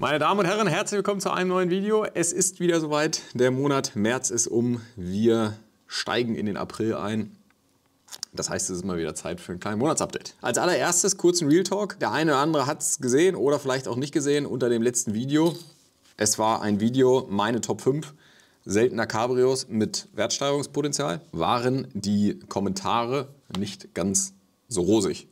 Meine Damen und Herren, herzlich willkommen zu einem neuen Video. Es ist wieder soweit, der Monat März ist um, wir steigen in den April ein. Das heißt, es ist mal wieder Zeit für ein kleines Monatsupdate. Als allererstes kurzen Real Talk. Der eine oder andere hat es gesehen oder vielleicht auch nicht gesehen unter dem letzten Video. Es war ein Video, meine Top 5 seltener Cabrios mit Wertsteigerungspotenzial, waren die Kommentare nicht ganz so rosig.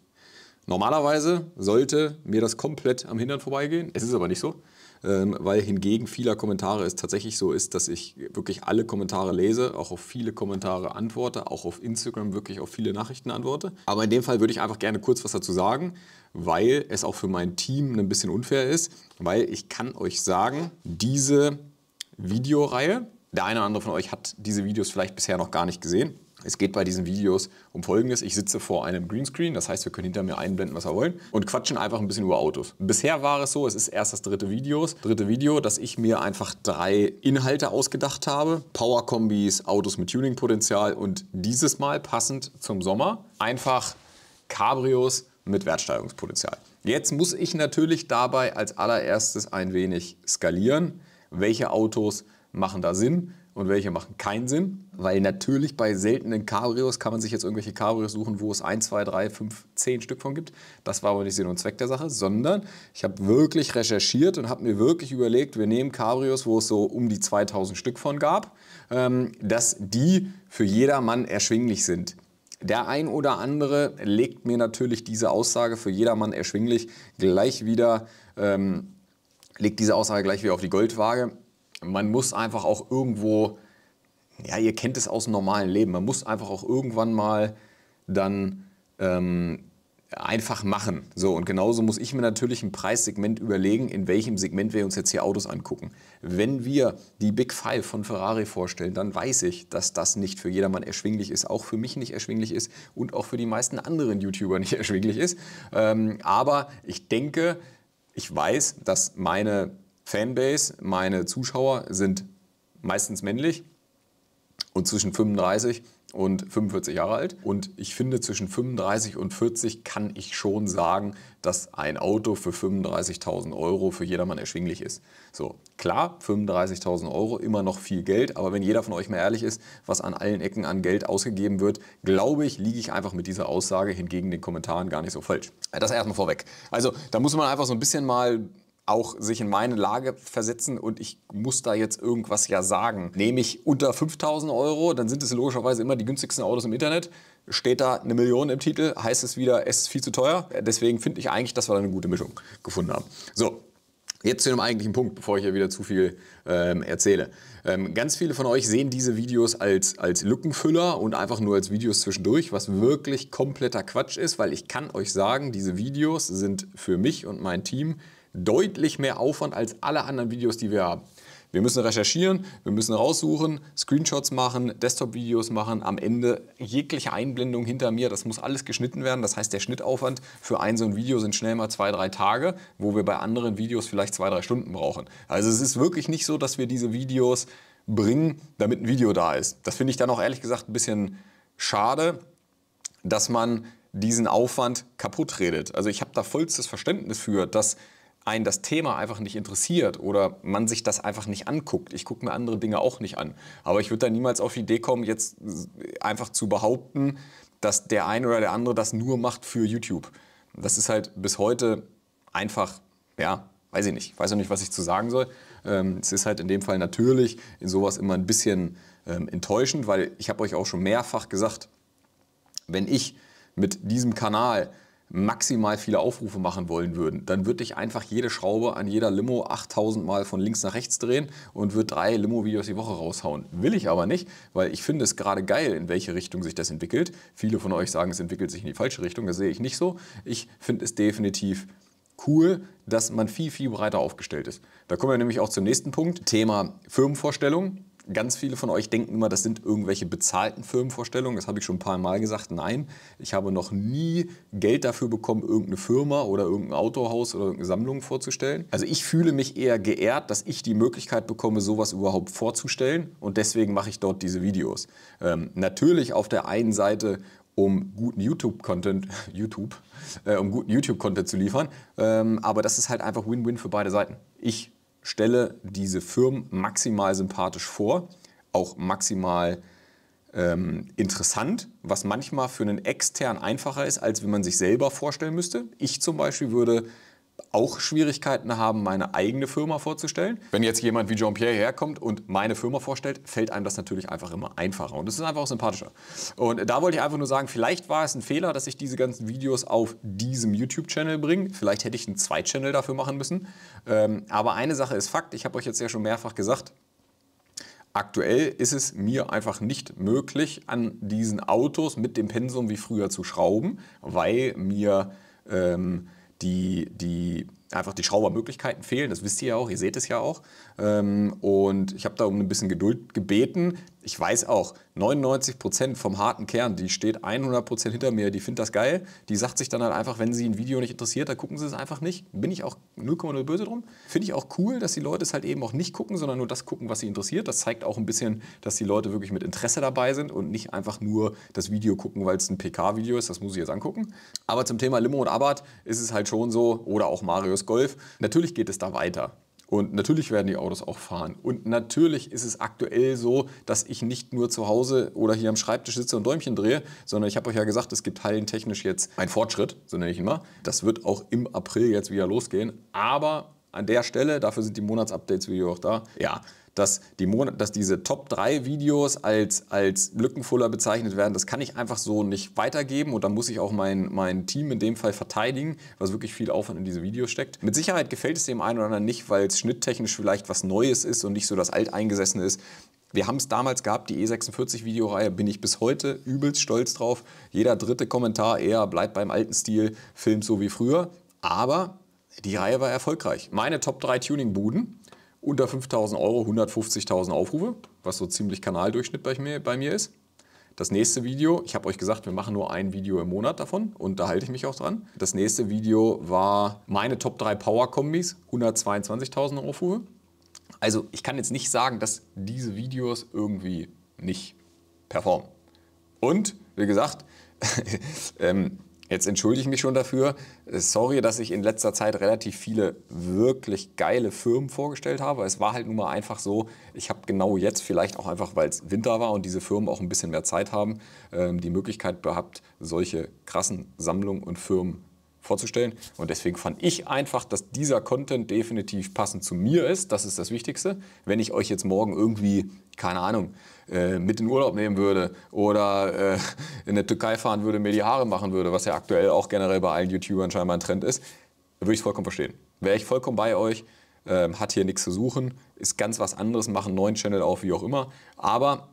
Normalerweise sollte mir das komplett am Hintern vorbeigehen. Es ist aber nicht so, ähm, weil hingegen vieler Kommentare es tatsächlich so ist, dass ich wirklich alle Kommentare lese, auch auf viele Kommentare antworte, auch auf Instagram wirklich auf viele Nachrichten antworte. Aber in dem Fall würde ich einfach gerne kurz was dazu sagen, weil es auch für mein Team ein bisschen unfair ist, weil ich kann euch sagen, diese Videoreihe, der eine oder andere von euch hat diese Videos vielleicht bisher noch gar nicht gesehen. Es geht bei diesen Videos um Folgendes. Ich sitze vor einem Greenscreen, das heißt, wir können hinter mir einblenden, was wir wollen, und quatschen einfach ein bisschen über Autos. Bisher war es so, es ist erst das dritte Video, dritte Video, dass ich mir einfach drei Inhalte ausgedacht habe. Power-Kombis, Autos mit Tuning-Potenzial und dieses Mal passend zum Sommer einfach Cabrios mit Wertsteigerungspotenzial. Jetzt muss ich natürlich dabei als allererstes ein wenig skalieren. Welche Autos machen da Sinn? und welche machen keinen Sinn. Weil natürlich bei seltenen Cabrios kann man sich jetzt irgendwelche Cabrios suchen, wo es 1, 2, 3, 5, 10 Stück von gibt. Das war aber nicht Sinn und Zweck der Sache, sondern ich habe wirklich recherchiert und habe mir wirklich überlegt, wir nehmen Cabrios, wo es so um die 2000 Stück von gab, ähm, dass die für jedermann erschwinglich sind. Der ein oder andere legt mir natürlich diese Aussage für jedermann erschwinglich gleich wieder, ähm, legt diese Aussage gleich wieder auf die Goldwaage man muss einfach auch irgendwo, ja, ihr kennt es aus dem normalen Leben, man muss einfach auch irgendwann mal dann ähm, einfach machen. So, und genauso muss ich mir natürlich ein Preissegment überlegen, in welchem Segment wir uns jetzt hier Autos angucken. Wenn wir die Big Five von Ferrari vorstellen, dann weiß ich, dass das nicht für jedermann erschwinglich ist, auch für mich nicht erschwinglich ist und auch für die meisten anderen YouTuber nicht erschwinglich ist. Ähm, aber ich denke, ich weiß, dass meine Fanbase, meine Zuschauer sind meistens männlich und zwischen 35 und 45 Jahre alt. Und ich finde, zwischen 35 und 40 kann ich schon sagen, dass ein Auto für 35.000 Euro für jedermann erschwinglich ist. So, klar, 35.000 Euro, immer noch viel Geld, aber wenn jeder von euch mal ehrlich ist, was an allen Ecken an Geld ausgegeben wird, glaube ich, liege ich einfach mit dieser Aussage hingegen den Kommentaren gar nicht so falsch. Das erstmal vorweg. Also, da muss man einfach so ein bisschen mal auch sich in meine Lage versetzen und ich muss da jetzt irgendwas ja sagen. Nehme ich unter 5000 Euro, dann sind es logischerweise immer die günstigsten Autos im Internet. Steht da eine Million im Titel, heißt es wieder, es ist viel zu teuer. Äh, deswegen finde ich eigentlich, dass wir da eine gute Mischung gefunden haben. So, Jetzt zu dem eigentlichen Punkt, bevor ich hier wieder zu viel ähm, erzähle. Ähm, ganz viele von euch sehen diese Videos als, als Lückenfüller und einfach nur als Videos zwischendurch, was wirklich kompletter Quatsch ist, weil ich kann euch sagen, diese Videos sind für mich und mein Team deutlich mehr Aufwand als alle anderen Videos, die wir haben. Wir müssen recherchieren, wir müssen raussuchen, Screenshots machen, Desktop-Videos machen, am Ende jegliche Einblendung hinter mir, das muss alles geschnitten werden. Das heißt, der Schnittaufwand für ein so ein Video sind schnell mal zwei, drei Tage, wo wir bei anderen Videos vielleicht zwei, drei Stunden brauchen. Also es ist wirklich nicht so, dass wir diese Videos bringen, damit ein Video da ist. Das finde ich dann auch ehrlich gesagt ein bisschen schade, dass man diesen Aufwand kaputt redet. Also ich habe da vollstes Verständnis für, dass ein das Thema einfach nicht interessiert oder man sich das einfach nicht anguckt. Ich gucke mir andere Dinge auch nicht an. Aber ich würde da niemals auf die Idee kommen, jetzt einfach zu behaupten, dass der eine oder der andere das nur macht für YouTube. Das ist halt bis heute einfach, ja, weiß ich nicht, Ich weiß auch nicht, was ich zu sagen soll. Ähm, es ist halt in dem Fall natürlich in sowas immer ein bisschen ähm, enttäuschend, weil ich habe euch auch schon mehrfach gesagt, wenn ich mit diesem Kanal maximal viele Aufrufe machen wollen würden, dann würde ich einfach jede Schraube an jeder Limo 8000 Mal von links nach rechts drehen und würde drei Limo-Videos die Woche raushauen. Will ich aber nicht, weil ich finde es gerade geil, in welche Richtung sich das entwickelt. Viele von euch sagen, es entwickelt sich in die falsche Richtung, das sehe ich nicht so. Ich finde es definitiv cool, dass man viel, viel breiter aufgestellt ist. Da kommen wir nämlich auch zum nächsten Punkt, Thema Firmenvorstellung ganz viele von euch denken immer, das sind irgendwelche bezahlten Firmenvorstellungen. Das habe ich schon ein paar Mal gesagt. Nein, ich habe noch nie Geld dafür bekommen, irgendeine Firma oder irgendein Autohaus oder irgendeine Sammlung vorzustellen. Also ich fühle mich eher geehrt, dass ich die Möglichkeit bekomme, sowas überhaupt vorzustellen. Und deswegen mache ich dort diese Videos. Ähm, natürlich auf der einen Seite um guten YouTube-Content, YouTube, äh, um guten YouTube-Content zu liefern. Ähm, aber das ist halt einfach Win-Win für beide Seiten. Ich Stelle diese Firmen maximal sympathisch vor, auch maximal ähm, interessant, was manchmal für einen extern einfacher ist, als wenn man sich selber vorstellen müsste. Ich zum Beispiel würde auch Schwierigkeiten haben, meine eigene Firma vorzustellen. Wenn jetzt jemand wie Jean-Pierre herkommt und meine Firma vorstellt, fällt einem das natürlich einfach immer einfacher und das ist einfach auch sympathischer. Und da wollte ich einfach nur sagen, vielleicht war es ein Fehler, dass ich diese ganzen Videos auf diesem YouTube-Channel bringe. Vielleicht hätte ich einen Zweit-Channel dafür machen müssen. Ähm, aber eine Sache ist Fakt, ich habe euch jetzt ja schon mehrfach gesagt, Aktuell ist es mir einfach nicht möglich, an diesen Autos mit dem Pensum wie früher zu schrauben, weil mir ähm, die, die einfach die Schraubermöglichkeiten fehlen. Das wisst ihr ja auch, ihr seht es ja auch. Ähm, und ich habe da um ein bisschen Geduld gebeten ich weiß auch, 99% vom harten Kern, die steht 100% hinter mir, die findet das geil, die sagt sich dann halt einfach, wenn sie ein Video nicht interessiert, dann gucken sie es einfach nicht. Bin ich auch 0,0 böse drum. Finde ich auch cool, dass die Leute es halt eben auch nicht gucken, sondern nur das gucken, was sie interessiert. Das zeigt auch ein bisschen, dass die Leute wirklich mit Interesse dabei sind und nicht einfach nur das Video gucken, weil es ein PK-Video ist, das muss ich jetzt angucken. Aber zum Thema Limo und Abarth ist es halt schon so, oder auch Marius Golf, natürlich geht es da weiter. Und natürlich werden die Autos auch fahren. Und natürlich ist es aktuell so, dass ich nicht nur zu Hause oder hier am Schreibtisch sitze und Däumchen drehe, sondern ich habe euch ja gesagt, es gibt hallentechnisch jetzt einen Fortschritt, so nenne ich ihn mal. Das wird auch im April jetzt wieder losgehen. Aber an der Stelle, dafür sind die Monatsupdates-Video auch da. Ja, dass, die Monat, dass diese Top 3 Videos als, als Lückenfuller bezeichnet werden, das kann ich einfach so nicht weitergeben und da muss ich auch mein, mein Team in dem Fall verteidigen, was wirklich viel Aufwand in diese Videos steckt. Mit Sicherheit gefällt es dem einen oder anderen nicht, weil es schnitttechnisch vielleicht was Neues ist und nicht so das Alteingesessene ist. Wir haben es damals gehabt, die E46-Videoreihe, bin ich bis heute übelst stolz drauf. Jeder dritte Kommentar eher bleibt beim alten Stil, filmt so wie früher. Aber die Reihe war erfolgreich. Meine Top 3 Tuning-Buden unter 5000 Euro 150.000 Aufrufe, was so ziemlich Kanaldurchschnitt bei mir, bei mir ist. Das nächste Video, ich habe euch gesagt, wir machen nur ein Video im Monat davon und da halte ich mich auch dran. Das nächste Video war meine Top 3 Power-Kombis, 122.000 Aufrufe. Also ich kann jetzt nicht sagen, dass diese Videos irgendwie nicht performen. Und, wie gesagt, ähm, Jetzt entschuldige ich mich schon dafür. Sorry, dass ich in letzter Zeit relativ viele wirklich geile Firmen vorgestellt habe. Es war halt nun mal einfach so, ich habe genau jetzt, vielleicht auch einfach, weil es Winter war und diese Firmen auch ein bisschen mehr Zeit haben, ähm, die Möglichkeit gehabt, solche krassen Sammlungen und Firmen vorzustellen. Und deswegen fand ich einfach, dass dieser Content definitiv passend zu mir ist. Das ist das Wichtigste. Wenn ich euch jetzt morgen irgendwie, keine Ahnung, äh, mit in Urlaub nehmen würde oder äh, in der Türkei fahren würde, mir die Haare machen würde, was ja aktuell auch generell bei allen YouTubern scheinbar ein Trend ist, würde ich es vollkommen verstehen. Wäre ich vollkommen bei euch, ähm, hat hier nichts zu suchen, ist ganz was anderes, machen einen neuen Channel auf, wie auch immer. Aber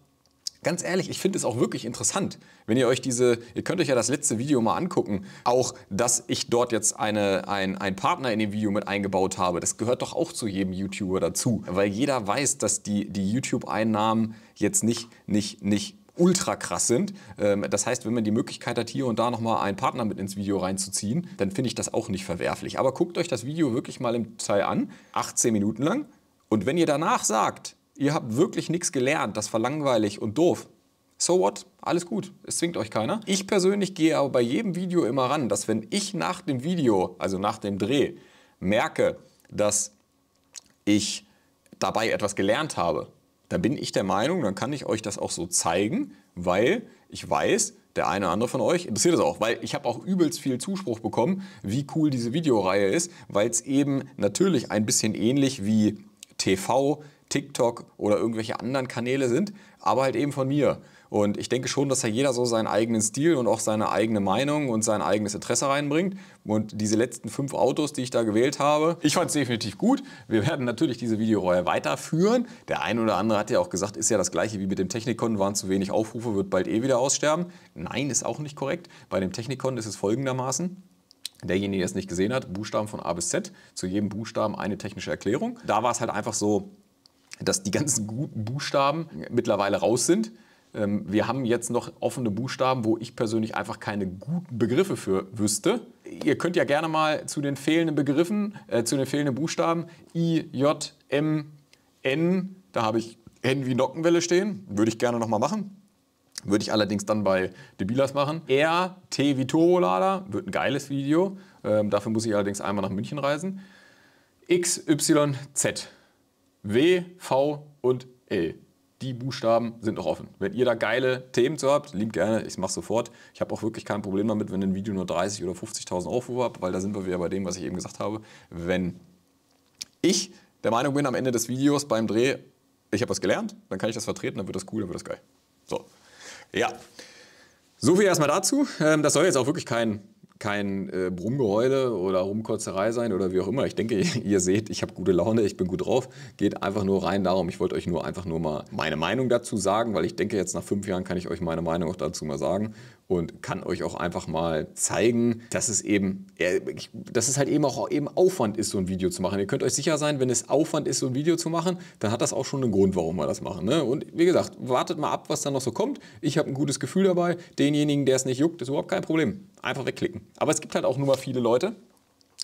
ganz ehrlich, ich finde es auch wirklich interessant, wenn ihr euch diese, ihr könnt euch ja das letzte Video mal angucken, auch, dass ich dort jetzt eine, ein, ein Partner in dem Video mit eingebaut habe. Das gehört doch auch zu jedem YouTuber dazu, weil jeder weiß, dass die, die YouTube-Einnahmen jetzt nicht, nicht, nicht ultra krass sind. Ähm, das heißt, wenn man die Möglichkeit hat, hier und da nochmal einen Partner mit ins Video reinzuziehen, dann finde ich das auch nicht verwerflich. Aber guckt euch das Video wirklich mal im Teil an, 18 Minuten lang. Und wenn ihr danach sagt, ihr habt wirklich nichts gelernt, das war langweilig und doof, so what? Alles gut, es zwingt euch keiner. Ich persönlich gehe aber bei jedem Video immer ran, dass wenn ich nach dem Video, also nach dem Dreh, merke, dass ich dabei etwas gelernt habe, dann bin ich der Meinung, dann kann ich euch das auch so zeigen, weil ich weiß, der eine oder andere von euch interessiert es auch, weil ich habe auch übelst viel Zuspruch bekommen, wie cool diese Videoreihe ist, weil es eben natürlich ein bisschen ähnlich wie TV TikTok oder irgendwelche anderen Kanäle sind, aber halt eben von mir. Und ich denke schon, dass ja jeder so seinen eigenen Stil und auch seine eigene Meinung und sein eigenes Interesse reinbringt. Und diese letzten fünf Autos, die ich da gewählt habe, ich fand es definitiv gut. Wir werden natürlich diese Videoreihe weiterführen. Der eine oder andere hat ja auch gesagt, ist ja das gleiche wie mit dem Technikon, waren zu wenig Aufrufe, wird bald eh wieder aussterben. Nein, ist auch nicht korrekt. Bei dem Technikon ist es folgendermaßen. Derjenige, der es nicht gesehen hat, Buchstaben von A bis Z, zu jedem Buchstaben eine technische Erklärung. Da war es halt einfach so, dass die ganzen guten Buchstaben mittlerweile raus sind. Ähm, wir haben jetzt noch offene Buchstaben, wo ich persönlich einfach keine guten Begriffe für wüsste. Ihr könnt ja gerne mal zu den fehlenden Begriffen, äh, zu den fehlenden Buchstaben I, J, M, N, da habe ich N wie Nockenwelle stehen, würde ich gerne nochmal machen. Würde ich allerdings dann bei Debilas machen. R, T wie Turbolader, wird ein geiles Video. Ähm, dafür muss ich allerdings einmal nach München reisen. X, Y, Z. W, V und L. E. Die Buchstaben sind noch offen. Wenn ihr da geile Themen zu habt, liebt gerne, ich mach's sofort. Ich habe auch wirklich kein Problem damit, wenn ein Video nur 30 oder 50.000 Aufrufe hat, weil da sind wir wieder bei dem, was ich eben gesagt habe. Wenn ich der Meinung bin, am Ende des Videos beim Dreh, ich habe was gelernt, dann kann ich das vertreten, dann wird das cool, dann wird das geil. So. Ja. So viel erstmal dazu. Ähm, das soll jetzt auch wirklich kein kein äh, Brummgeheule oder Rumkotzerei sein oder wie auch immer. Ich denke, ihr seht, ich habe gute Laune, ich bin gut drauf. Geht einfach nur rein darum. Ich wollte euch nur einfach nur mal meine Meinung dazu sagen, weil ich denke, jetzt nach fünf Jahren kann ich euch meine Meinung auch dazu mal sagen und kann euch auch einfach mal zeigen, dass es eben, äh, dass es halt eben auch eben Aufwand ist, so ein Video zu machen. Ihr könnt euch sicher sein, wenn es Aufwand ist, so ein Video zu machen, dann hat das auch schon einen Grund, warum wir das machen. Ne? Und wie gesagt, wartet mal ab, was da noch so kommt. Ich habe ein gutes Gefühl dabei. Denjenigen, der es nicht juckt, ist überhaupt kein Problem einfach wegklicken. Aber es gibt halt auch nur mal viele Leute,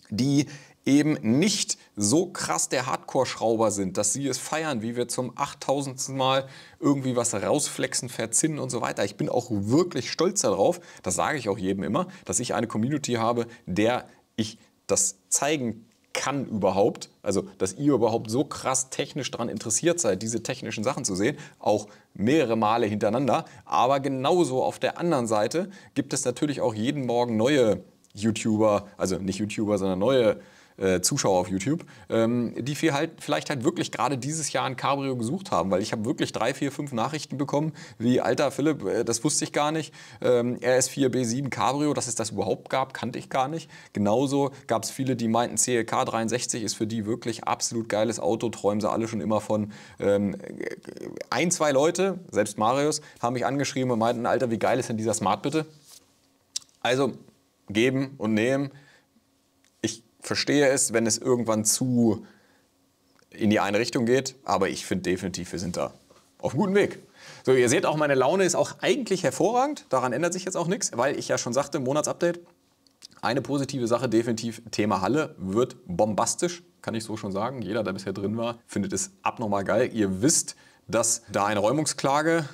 die eben nicht so krass der Hardcore-Schrauber sind, dass sie es feiern, wie wir zum 8000. Mal irgendwie was rausflexen, verzinnen und so weiter. Ich bin auch wirklich stolz darauf, das sage ich auch jedem immer, dass ich eine Community habe, der ich das zeigen kann kann überhaupt, also dass ihr überhaupt so krass technisch daran interessiert seid, diese technischen Sachen zu sehen, auch mehrere Male hintereinander. Aber genauso auf der anderen Seite gibt es natürlich auch jeden Morgen neue YouTuber, also nicht YouTuber, sondern neue äh, Zuschauer auf YouTube, ähm, die viel halt, vielleicht halt wirklich gerade dieses Jahr ein Cabrio gesucht haben, weil ich habe wirklich drei, vier, fünf Nachrichten bekommen, wie, alter Philipp, äh, das wusste ich gar nicht, ähm, RS4 B7 Cabrio, dass es das überhaupt gab, kannte ich gar nicht. Genauso gab es viele, die meinten, CLK 63 ist für die wirklich absolut geiles Auto, träumen sie alle schon immer von. Ähm, äh, ein, zwei Leute, selbst Marius, haben mich angeschrieben und meinten, alter, wie geil ist denn dieser Smart bitte? Also geben und nehmen verstehe es, wenn es irgendwann zu in die eine Richtung geht, aber ich finde definitiv, wir sind da auf einem guten Weg. So, ihr seht auch, meine Laune ist auch eigentlich hervorragend. Daran ändert sich jetzt auch nichts, weil ich ja schon sagte, im Monatsupdate. Eine positive Sache definitiv, Thema Halle wird bombastisch, kann ich so schon sagen. Jeder, der bisher drin war, findet es abnormal geil. Ihr wisst, dass da eine Räumungsklage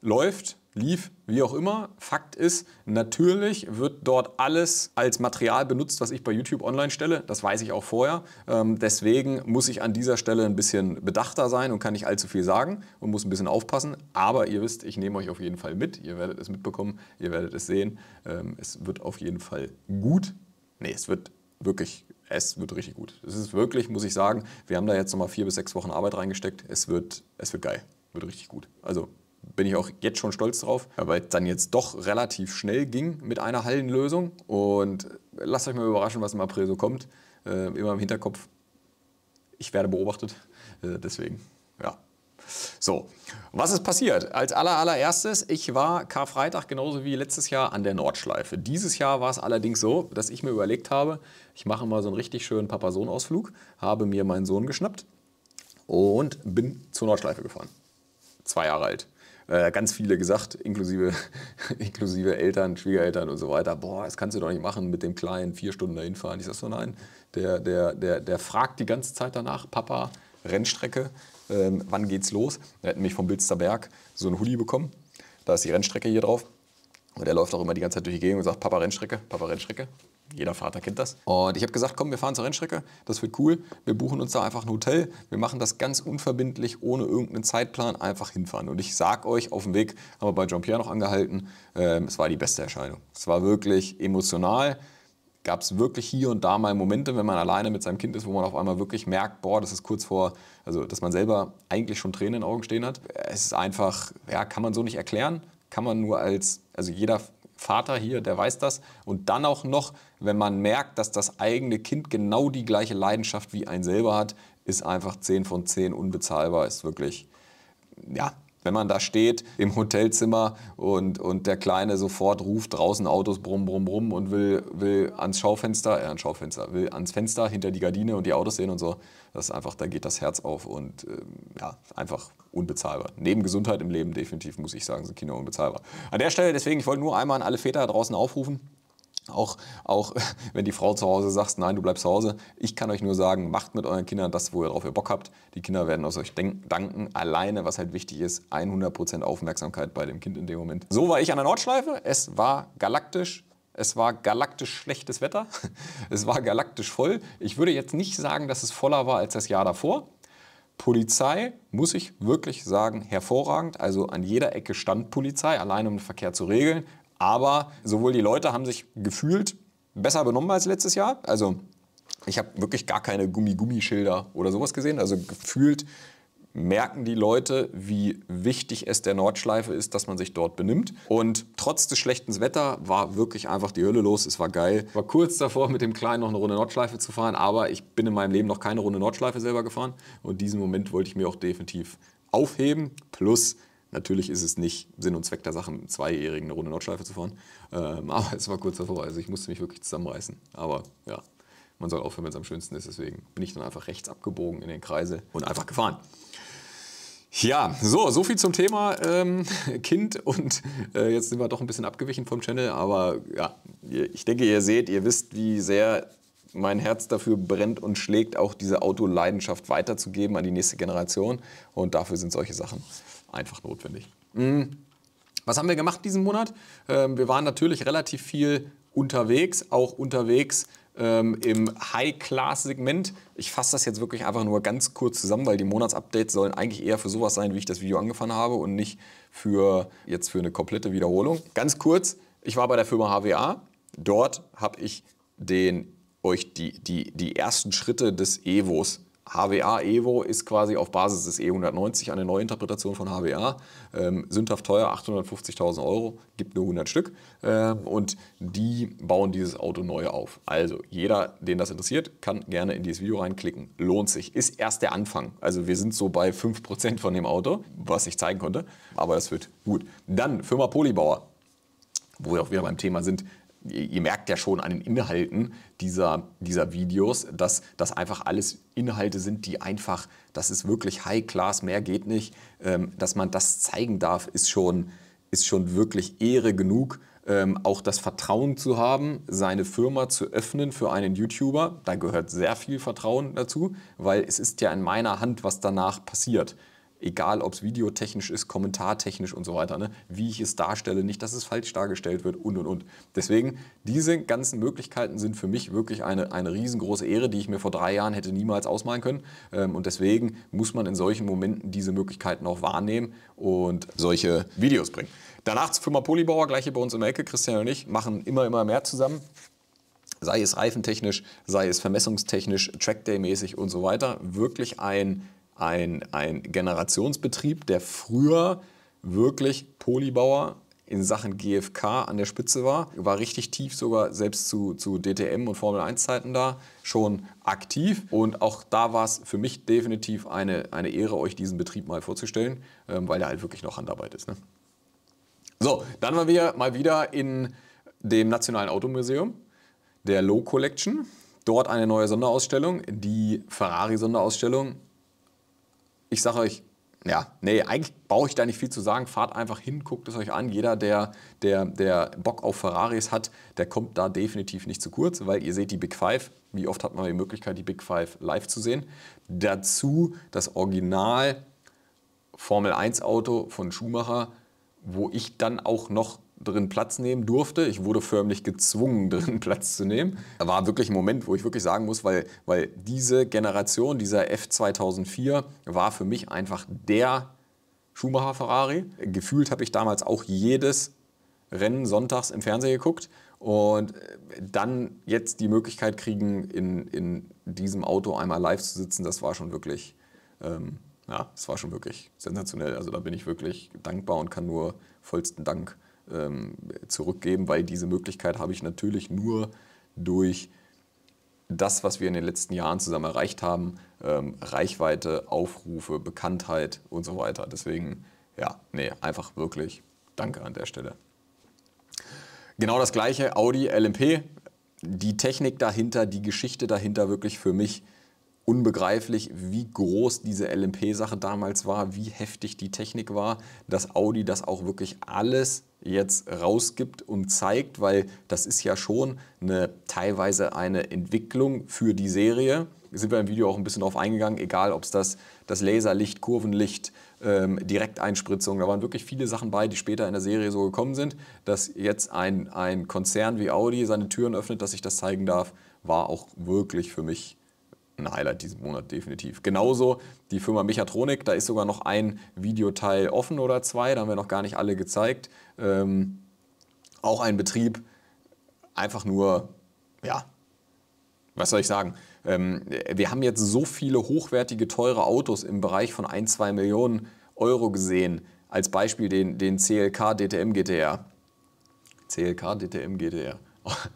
läuft lief, wie auch immer. Fakt ist, natürlich wird dort alles als Material benutzt, was ich bei YouTube online stelle. Das weiß ich auch vorher. Ähm, deswegen muss ich an dieser Stelle ein bisschen bedachter sein und kann nicht allzu viel sagen und muss ein bisschen aufpassen. Aber ihr wisst, ich nehme euch auf jeden Fall mit. Ihr werdet es mitbekommen, ihr werdet es sehen. Ähm, es wird auf jeden Fall gut. Nee, es wird wirklich es wird richtig gut. Es ist wirklich, muss ich sagen, wir haben da jetzt nochmal vier bis sechs Wochen Arbeit reingesteckt. Es wird, es wird geil. Wird richtig gut. Also bin ich auch jetzt schon stolz drauf, weil es dann jetzt doch relativ schnell ging mit einer Hallenlösung. Und äh, lasst euch mal überraschen, was im April so kommt. Äh, immer im Hinterkopf, ich werde beobachtet. Äh, deswegen, ja. So, was ist passiert? Als allererstes, ich war Karfreitag genauso wie letztes Jahr an der Nordschleife. Dieses Jahr war es allerdings so, dass ich mir überlegt habe, ich mache mal so einen richtig schönen Papa-Sohn-Ausflug, habe mir meinen Sohn geschnappt und bin zur Nordschleife gefahren. Zwei Jahre alt äh, ganz viele gesagt, inklusive, inklusive Eltern, Schwiegereltern und so weiter, boah, das kannst du doch nicht machen mit dem Kleinen, vier Stunden dahin fahren. Ich sage so, nein, der, der, der, der fragt die ganze Zeit danach, Papa, Rennstrecke, ähm, wann geht's los? Er hat nämlich vom Bilster Berg so einen Hoodie bekommen, da ist die Rennstrecke hier drauf. Und er läuft auch immer die ganze Zeit durch die Gegend und sagt, Papa Rennstrecke, Papa Rennstrecke. Jeder Vater kennt das. Und ich habe gesagt, komm, wir fahren zur Rennstrecke, das wird cool. Wir buchen uns da einfach ein Hotel. Wir machen das ganz unverbindlich, ohne irgendeinen Zeitplan, einfach hinfahren. Und ich sag euch, auf dem Weg haben wir bei Jean-Pierre noch angehalten, ähm, es war die beste Erscheinung. Es war wirklich emotional. Gab es wirklich hier und da mal Momente, wenn man alleine mit seinem Kind ist, wo man auf einmal wirklich merkt, boah, das ist kurz vor, also dass man selber eigentlich schon Tränen in den Augen stehen hat. Es ist einfach, ja, kann man so nicht erklären, kann man nur als, also jeder Vater hier, der weiß das. Und dann auch noch, wenn man merkt, dass das eigene Kind genau die gleiche Leidenschaft wie ein selber hat, ist einfach 10 von 10 unbezahlbar. Ist wirklich, ja, wenn man da steht im Hotelzimmer und, und der Kleine sofort ruft draußen Autos brumm, brumm, brumm und will, will ans Schaufenster, äh, ans Schaufenster, will ans Fenster hinter die Gardine und die Autos sehen und so. Das ist einfach, da geht das Herz auf und äh, ja, einfach unbezahlbar. Neben Gesundheit im Leben definitiv, muss ich sagen, sind Kinder unbezahlbar. An der Stelle deswegen, ich wollte nur einmal an alle Väter da draußen aufrufen, auch, auch wenn die Frau zu Hause sagt, nein, du bleibst zu Hause. Ich kann euch nur sagen, macht mit euren Kindern das, wo ihr drauf ihr Bock habt. Die Kinder werden aus euch danken. Alleine, was halt wichtig ist, 100% Aufmerksamkeit bei dem Kind in dem Moment. So war ich an der Nordschleife. Es war galaktisch. Es war galaktisch schlechtes Wetter. Es war galaktisch voll. Ich würde jetzt nicht sagen, dass es voller war als das Jahr davor. Polizei, muss ich wirklich sagen, hervorragend. Also an jeder Ecke stand Polizei, allein um den Verkehr zu regeln. Aber sowohl die Leute haben sich gefühlt besser benommen als letztes Jahr. Also ich habe wirklich gar keine Gummi-Gummischilder oder sowas gesehen. Also gefühlt merken die Leute, wie wichtig es der Nordschleife ist, dass man sich dort benimmt. Und trotz des schlechten Wetters war wirklich einfach die Hölle los. Es war geil. Ich war kurz davor, mit dem Kleinen noch eine Runde Nordschleife zu fahren, aber ich bin in meinem Leben noch keine Runde Nordschleife selber gefahren. Und diesen Moment wollte ich mir auch definitiv aufheben. Plus, Natürlich ist es nicht Sinn und Zweck der Sache, mit einem Zweijährigen eine Runde Nordschleife zu fahren. Ähm, aber es war kurz davor, also ich musste mich wirklich zusammenreißen. Aber ja, man soll aufhören, wenn es am schönsten ist. Deswegen bin ich dann einfach rechts abgebogen in den Kreisel und einfach gefahren. Ja, so, so viel zum Thema ähm, Kind und äh, jetzt sind wir doch ein bisschen abgewichen vom Channel, aber ja, ich denke, ihr seht, ihr wisst, wie sehr mein Herz dafür brennt und schlägt, auch diese Autoleidenschaft weiterzugeben an die nächste Generation und dafür sind solche Sachen einfach notwendig. Mhm. Was haben wir gemacht diesen Monat? Ähm, wir waren natürlich relativ viel unterwegs, auch unterwegs ähm, im High-Class-Segment. Ich fasse das jetzt wirklich einfach nur ganz kurz zusammen, weil die Monatsupdates sollen eigentlich eher für sowas sein, wie ich das Video angefangen habe und nicht für jetzt für eine komplette Wiederholung. Ganz kurz, ich war bei der Firma HWA. Dort habe ich den, euch die, die, die ersten Schritte des EVOs HWA Evo ist quasi auf Basis des E190 eine Neuinterpretation von HWA. Ähm, sündhaft teuer, 850.000 Euro, gibt nur 100 Stück. Ähm, und die bauen dieses Auto neu auf. Also jeder, den das interessiert, kann gerne in dieses Video reinklicken. Lohnt sich. Ist erst der Anfang. Also wir sind so bei 5% von dem Auto, was ich zeigen konnte. Aber das wird gut. Dann Firma Polybauer wo wir auch wieder beim Thema sind, ihr merkt ja schon an den Inhalten dieser, dieser Videos, dass das einfach alles Inhalte sind, die einfach, das ist wirklich High Class, mehr geht nicht. Ähm, dass man das zeigen darf, ist schon, ist schon wirklich Ehre genug. Ähm, auch das Vertrauen zu haben, seine Firma zu öffnen für einen YouTuber, da gehört sehr viel Vertrauen dazu, weil es ist ja in meiner Hand, was danach passiert egal ob es videotechnisch ist, kommentartechnisch und so weiter, ne? wie ich es darstelle, nicht, dass es falsch dargestellt wird und und und. Deswegen, diese ganzen Möglichkeiten sind für mich wirklich eine, eine riesengroße Ehre, die ich mir vor drei Jahren hätte niemals ausmalen können. Ähm, und deswegen muss man in solchen Momenten diese Möglichkeiten auch wahrnehmen und solche Videos bringen. Danach zur Firma Polybauer, gleich hier bei uns im der Ecke, Christian und ich machen immer, immer mehr zusammen sei es reifentechnisch, sei es vermessungstechnisch, Trackday-mäßig und so weiter. Wirklich ein ein, ein Generationsbetrieb, der früher wirklich Polybauer in Sachen GFK an der Spitze war, war richtig tief sogar selbst zu, zu DTM und Formel 1 Zeiten da schon aktiv und auch da war es für mich definitiv eine, eine Ehre, euch diesen Betrieb mal vorzustellen, ähm, weil der halt wirklich noch Handarbeit ist. Ne? So, dann waren wir mal wieder in dem Nationalen Automuseum, der Low Collection. Dort eine neue Sonderausstellung, die Ferrari-Sonderausstellung ich sage euch, ja, nee, eigentlich brauche ich da nicht viel zu sagen. Fahrt einfach hin, guckt es euch an. Jeder, der, der, der Bock auf Ferraris hat, der kommt da definitiv nicht zu kurz, weil ihr seht die Big Five. Wie oft hat man die Möglichkeit, die Big Five live zu sehen? Dazu das Original Formel 1 Auto von Schumacher, wo ich dann auch noch drin Platz nehmen durfte. Ich wurde förmlich gezwungen, drin Platz zu nehmen. Da War wirklich ein Moment, wo ich wirklich sagen muss, weil, weil diese Generation, dieser F2004, war für mich einfach der Schumacher Ferrari. Gefühlt habe ich damals auch jedes Rennen sonntags im Fernsehen geguckt und äh, dann jetzt die Möglichkeit kriegen, in, in diesem Auto einmal live zu sitzen, das war schon wirklich, ähm, ja, das war schon wirklich sensationell. Also da bin ich wirklich dankbar und kann nur vollsten Dank ähm, zurückgeben, weil diese Möglichkeit habe ich natürlich nur durch das, was wir in den letzten Jahren zusammen erreicht haben, ähm, Reichweite, Aufrufe, Bekanntheit und so weiter. Deswegen, ja, nee, einfach wirklich Danke an der Stelle. Genau das gleiche, Audi LMP, die Technik dahinter, die Geschichte dahinter wirklich für mich unbegreiflich, wie groß diese LMP-Sache damals war, wie heftig die Technik war, dass Audi das auch wirklich alles jetzt rausgibt und zeigt, weil das ist ja schon eine teilweise eine Entwicklung für die Serie. Sind wir im Video auch ein bisschen drauf eingegangen, egal ob es das, das Laserlicht, Kurvenlicht, ähm, Direkteinspritzung, da waren wirklich viele Sachen bei, die später in der Serie so gekommen sind. Dass jetzt ein, ein Konzern wie Audi seine Türen öffnet, dass ich das zeigen darf, war auch wirklich für mich ein Highlight diesen Monat, definitiv. Genauso die Firma Mechatronik, da ist sogar noch ein Videoteil offen oder zwei, da haben wir noch gar nicht alle gezeigt. Ähm, auch ein Betrieb, einfach nur, ja, was soll ich sagen? Ähm, wir haben jetzt so viele hochwertige, teure Autos im Bereich von 1, 2 Millionen Euro gesehen. Als Beispiel den, den CLK DTM GTR. CLK DTM GTR.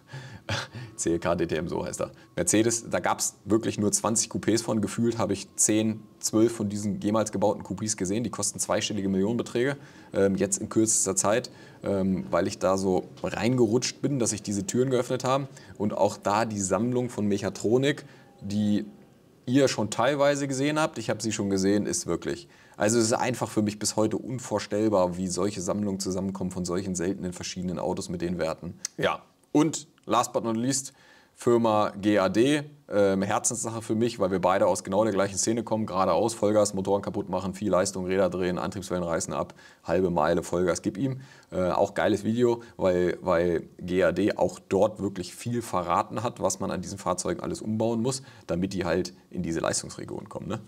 CLK DTM, so heißt er. Mercedes, da gab es wirklich nur 20 Coupés von. Gefühlt habe ich 10, 12 von diesen jemals gebauten Coupés gesehen. Die kosten zweistellige Millionenbeträge, ähm, jetzt in kürzester Zeit, ähm, weil ich da so reingerutscht bin, dass sich diese Türen geöffnet haben. Und auch da die Sammlung von Mechatronik, die ihr schon teilweise gesehen habt, ich habe sie schon gesehen, ist wirklich. Also es ist einfach für mich bis heute unvorstellbar, wie solche Sammlungen zusammenkommen von solchen seltenen verschiedenen Autos mit den Werten. Ja, und last but not least, Firma GAD, äh, Herzenssache für mich, weil wir beide aus genau der gleichen Szene kommen, geradeaus, Vollgas, Motoren kaputt machen, viel Leistung, Räder drehen, Antriebswellen reißen ab, halbe Meile, Vollgas, gib ihm. Äh, auch geiles Video, weil, weil GAD auch dort wirklich viel verraten hat, was man an diesen Fahrzeugen alles umbauen muss, damit die halt in diese Leistungsregion kommen. Ne?